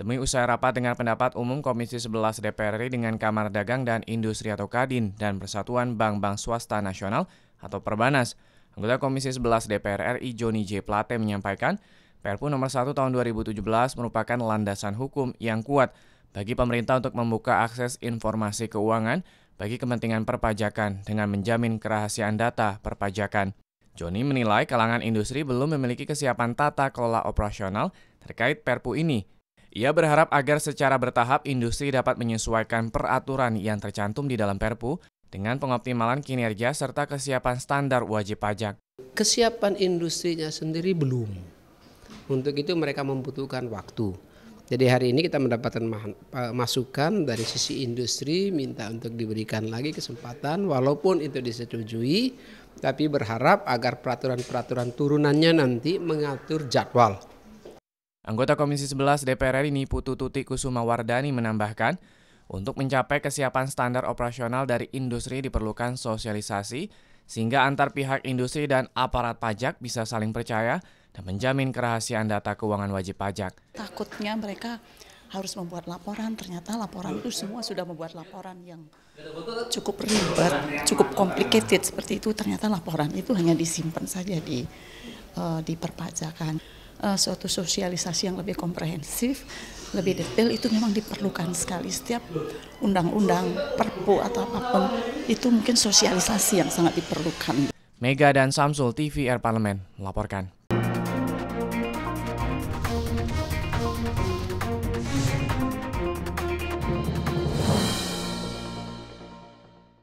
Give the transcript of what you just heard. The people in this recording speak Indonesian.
Demi usai rapat dengan pendapat umum Komisi 11 DPR RI dengan Kamar Dagang dan Industri atau Kadin dan Persatuan Bank-Bank Swasta Nasional atau Perbanas, anggota Komisi 11 DPR RI Joni J. Plate menyampaikan, Perpu nomor 1 tahun 2017 merupakan landasan hukum yang kuat bagi pemerintah untuk membuka akses informasi keuangan bagi kepentingan perpajakan dengan menjamin kerahasiaan data perpajakan. Joni menilai kalangan industri belum memiliki kesiapan tata kelola operasional terkait Perpu ini ia berharap agar secara bertahap industri dapat menyesuaikan peraturan yang tercantum di dalam Perpu dengan pengoptimalan kinerja serta kesiapan standar wajib pajak. Kesiapan industrinya sendiri belum. Untuk itu mereka membutuhkan waktu. Jadi hari ini kita mendapatkan eh, masukan dari sisi industri minta untuk diberikan lagi kesempatan walaupun itu disetujui tapi berharap agar peraturan-peraturan turunannya nanti mengatur jadwal. Anggota Komisi 11 DPR RI Putu Tuti Kusuma Wardani menambahkan, untuk mencapai kesiapan standar operasional dari industri diperlukan sosialisasi, sehingga antar pihak industri dan aparat pajak bisa saling percaya dan menjamin kerahasiaan data keuangan wajib pajak. Takutnya mereka harus membuat laporan, ternyata laporan itu semua sudah membuat laporan yang cukup ribet, cukup complicated seperti itu, ternyata laporan itu hanya disimpan saja di, eh, di perpajakan uh, suatu sosialisasi yang lebih komprehensif, lebih detail itu memang diperlukan sekali. Setiap undang-undang, perpu atau apapun itu mungkin sosialisasi yang sangat diperlukan. Mega dan Samsul TV Air Parlemen melaporkan.